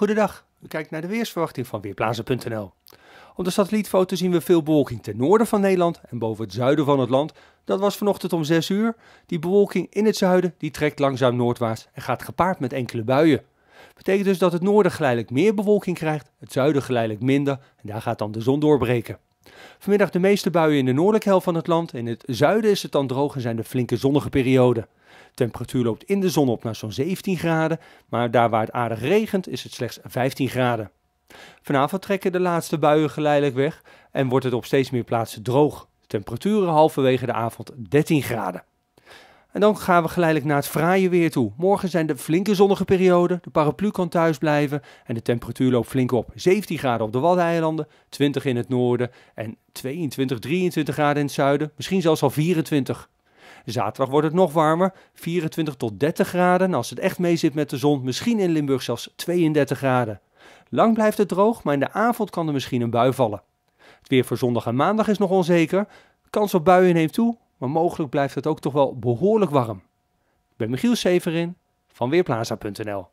Goedendag, u kijkt naar de weersverwachting van weerblazen.nl. Op de satellietfoto zien we veel bewolking ten noorden van Nederland en boven het zuiden van het land. Dat was vanochtend om 6 uur. Die bewolking in het zuiden die trekt langzaam noordwaarts en gaat gepaard met enkele buien. Betekent dus dat het noorden geleidelijk meer bewolking krijgt, het zuiden geleidelijk minder en daar gaat dan de zon doorbreken. Vanmiddag de meeste buien in de noordelijke helft van het land. In het zuiden is het dan droog en zijn de flinke zonnige perioden. Temperatuur loopt in de zon op naar zo'n 17 graden, maar daar waar het aardig regent is het slechts 15 graden. Vanavond trekken de laatste buien geleidelijk weg en wordt het op steeds meer plaatsen droog. Temperaturen halverwege de avond 13 graden. En dan gaan we geleidelijk naar het fraaie weer toe. Morgen zijn de flinke zonnige perioden, de paraplu kan thuis blijven en de temperatuur loopt flink op. 17 graden op de Waddeneilanden, 20 in het noorden en 22, 23 graden in het zuiden, misschien zelfs al 24. Zaterdag wordt het nog warmer, 24 tot 30 graden. als het echt mee zit met de zon, misschien in Limburg zelfs 32 graden. Lang blijft het droog, maar in de avond kan er misschien een bui vallen. Het weer voor zondag en maandag is nog onzeker. Kans op buien neemt toe, maar mogelijk blijft het ook toch wel behoorlijk warm. Ik ben Michiel Severin van Weerplaza.nl